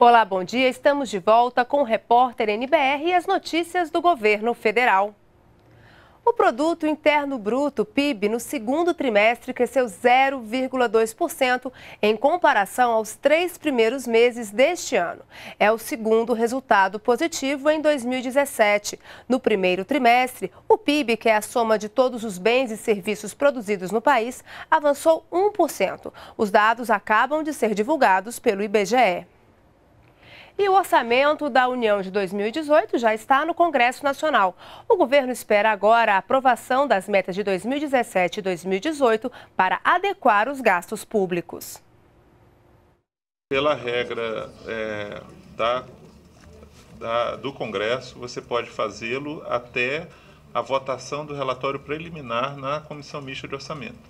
Olá, bom dia. Estamos de volta com o repórter NBR e as notícias do governo federal. O produto interno bruto, PIB, no segundo trimestre cresceu 0,2% em comparação aos três primeiros meses deste ano. É o segundo resultado positivo em 2017. No primeiro trimestre, o PIB, que é a soma de todos os bens e serviços produzidos no país, avançou 1%. Os dados acabam de ser divulgados pelo IBGE. E o orçamento da União de 2018 já está no Congresso Nacional. O governo espera agora a aprovação das metas de 2017 e 2018 para adequar os gastos públicos. Pela regra é, da, da, do Congresso, você pode fazê-lo até a votação do relatório preliminar na Comissão Mista de Orçamento.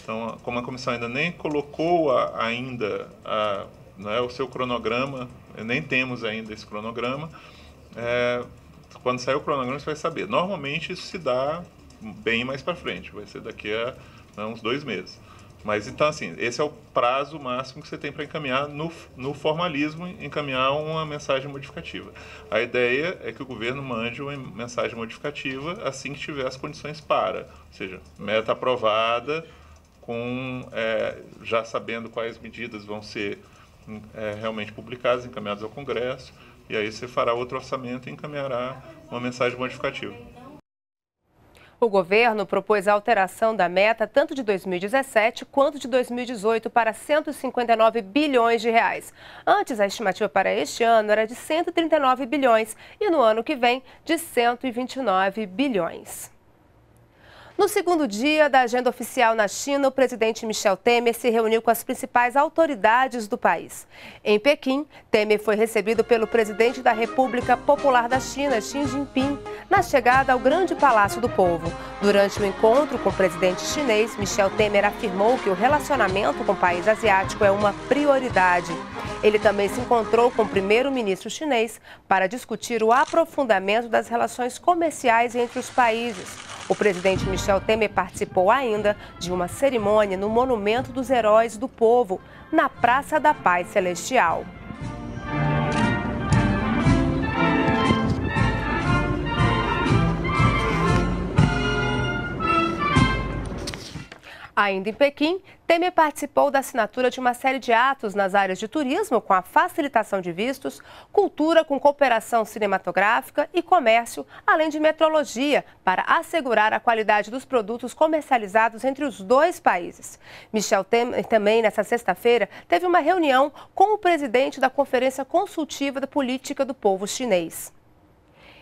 Então, como a comissão ainda nem colocou a, ainda a né, o seu cronograma, eh, nem temos ainda esse cronograma. É, quando sair o cronograma, você vai saber. Normalmente isso se dá bem mais para frente, vai ser daqui a né, uns dois meses. Mas então, assim, esse é o prazo máximo que você tem para encaminhar no, no formalismo, encaminhar uma mensagem modificativa. A ideia é que o governo mande uma mensagem modificativa assim que tiver as condições para, ou seja, meta aprovada, com é, já sabendo quais medidas vão ser é, realmente publicados, encaminhados ao Congresso, e aí você fará outro orçamento e encaminhará uma mensagem modificativa. O governo propôs a alteração da meta tanto de 2017 quanto de 2018 para 159 bilhões de reais. Antes, a estimativa para este ano era de 139 bilhões e no ano que vem de 129 bilhões. No segundo dia da agenda oficial na China, o presidente Michel Temer se reuniu com as principais autoridades do país. Em Pequim, Temer foi recebido pelo presidente da República Popular da China, Xi Jinping, na chegada ao Grande Palácio do Povo. Durante o encontro com o presidente chinês, Michel Temer afirmou que o relacionamento com o país asiático é uma prioridade. Ele também se encontrou com o primeiro-ministro chinês para discutir o aprofundamento das relações comerciais entre os países. O presidente Michel Michel Temer participou ainda de uma cerimônia no Monumento dos Heróis do Povo, na Praça da Paz Celestial. Ainda em Pequim, Temer participou da assinatura de uma série de atos nas áreas de turismo, com a facilitação de vistos, cultura com cooperação cinematográfica e comércio, além de metrologia, para assegurar a qualidade dos produtos comercializados entre os dois países. Michel Temer também, nessa sexta-feira, teve uma reunião com o presidente da Conferência Consultiva da Política do Povo Chinês.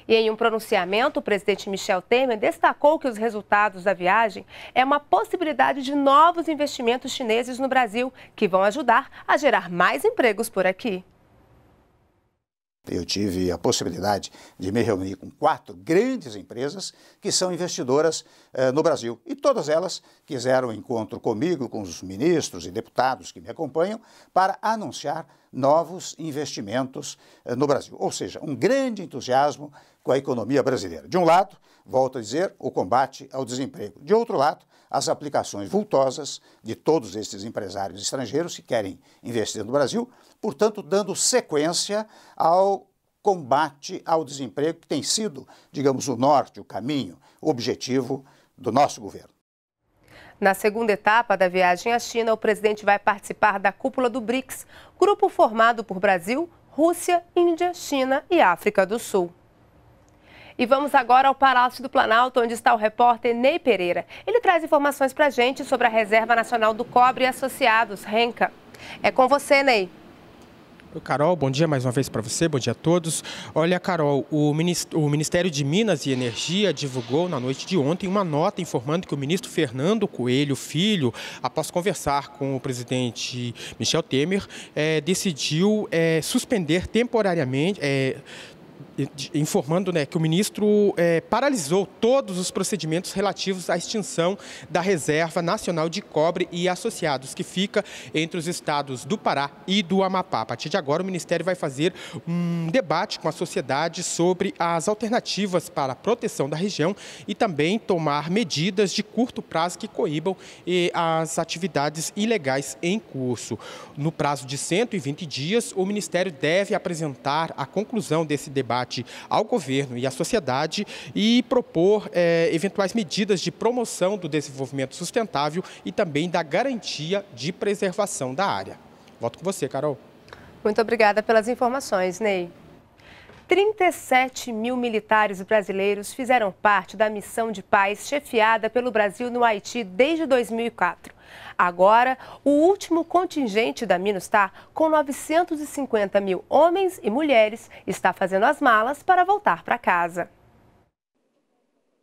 E em um pronunciamento, o presidente Michel Temer destacou que os resultados da viagem é uma possibilidade de novos investimentos chineses no Brasil, que vão ajudar a gerar mais empregos por aqui eu tive a possibilidade de me reunir com quatro grandes empresas que são investidoras eh, no Brasil. E todas elas quiseram um encontro comigo, com os ministros e deputados que me acompanham, para anunciar novos investimentos eh, no Brasil. Ou seja, um grande entusiasmo com a economia brasileira. De um lado, volto a dizer, o combate ao desemprego. De outro lado, as aplicações vultosas de todos esses empresários estrangeiros que querem investir no Brasil, portanto, dando sequência ao combate ao desemprego, que tem sido, digamos, o norte, o caminho, o objetivo do nosso governo. Na segunda etapa da viagem à China, o presidente vai participar da cúpula do BRICS, grupo formado por Brasil, Rússia, Índia, China e África do Sul. E vamos agora ao Palácio do Planalto, onde está o repórter Ney Pereira. Ele traz informações para a gente sobre a Reserva Nacional do Cobre e Associados, RENCA. É com você, Ney. Carol, bom dia mais uma vez para você, bom dia a todos. Olha, Carol, o Ministério de Minas e Energia divulgou na noite de ontem uma nota informando que o ministro Fernando Coelho Filho, após conversar com o presidente Michel Temer, é, decidiu é, suspender temporariamente. É, informando né, que o ministro é, paralisou todos os procedimentos relativos à extinção da Reserva Nacional de Cobre e Associados, que fica entre os estados do Pará e do Amapá. A partir de agora, o Ministério vai fazer um debate com a sociedade sobre as alternativas para a proteção da região e também tomar medidas de curto prazo que coíbam as atividades ilegais em curso. No prazo de 120 dias, o Ministério deve apresentar a conclusão desse debate ao governo e à sociedade e propor é, eventuais medidas de promoção do desenvolvimento sustentável e também da garantia de preservação da área. Volto com você, Carol. Muito obrigada pelas informações, Ney. 37 mil militares brasileiros fizeram parte da missão de paz chefiada pelo Brasil no Haiti desde 2004. Agora, o último contingente da Minustar, com 950 mil homens e mulheres, está fazendo as malas para voltar para casa.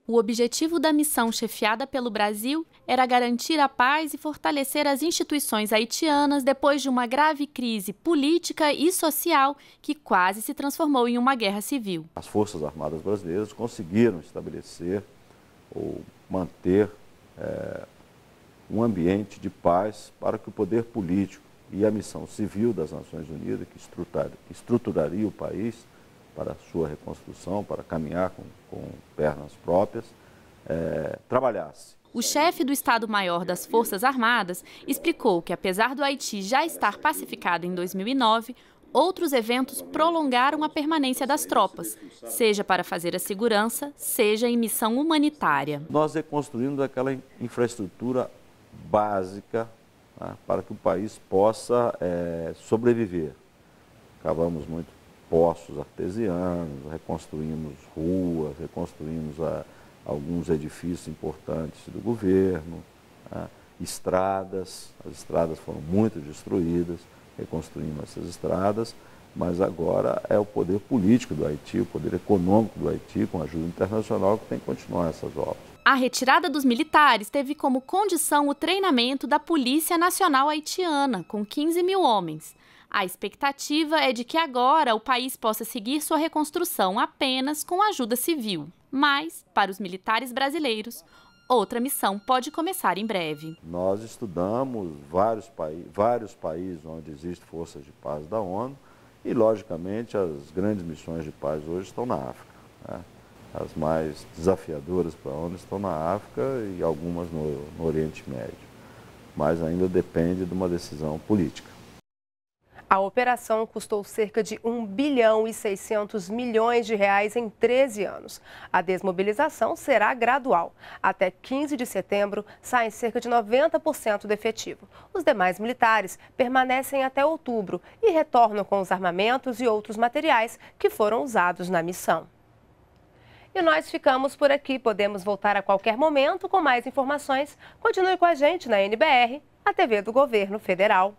O objetivo da missão chefiada pelo Brasil era garantir a paz e fortalecer as instituições haitianas depois de uma grave crise política e social que quase se transformou em uma guerra civil. As Forças Armadas Brasileiras conseguiram estabelecer ou manter é, um ambiente de paz para que o poder político e a missão civil das Nações Unidas, que estruturaria o país para a sua reconstrução, para caminhar com, com pernas próprias, é, trabalhasse. O chefe do Estado-Maior das Forças Armadas explicou que, apesar do Haiti já estar pacificado em 2009, outros eventos prolongaram a permanência das tropas, seja para fazer a segurança, seja em missão humanitária. Nós reconstruímos aquela infraestrutura básica né, para que o país possa é, sobreviver. Cavamos muito poços artesianos, reconstruímos ruas, reconstruímos a, é, alguns edifícios importantes do governo, né, estradas, as estradas foram muito destruídas, reconstruímos essas estradas, mas agora é o poder político do Haiti, o poder econômico do Haiti, com ajuda internacional, que tem que continuar essas obras. A retirada dos militares teve como condição o treinamento da Polícia Nacional Haitiana, com 15 mil homens. A expectativa é de que agora o país possa seguir sua reconstrução apenas com ajuda civil. Mas, para os militares brasileiros, outra missão pode começar em breve. Nós estudamos vários, vários países onde existem forças de paz da ONU e, logicamente, as grandes missões de paz hoje estão na África. Né? As mais desafiadoras para a ONU estão na África e algumas no, no Oriente Médio. Mas ainda depende de uma decisão política. A operação custou cerca de 1 bilhão e 600 milhões de reais em 13 anos. A desmobilização será gradual. Até 15 de setembro, saem cerca de 90% do efetivo. Os demais militares permanecem até outubro e retornam com os armamentos e outros materiais que foram usados na missão. E nós ficamos por aqui. Podemos voltar a qualquer momento com mais informações. Continue com a gente na NBR, a TV do Governo Federal.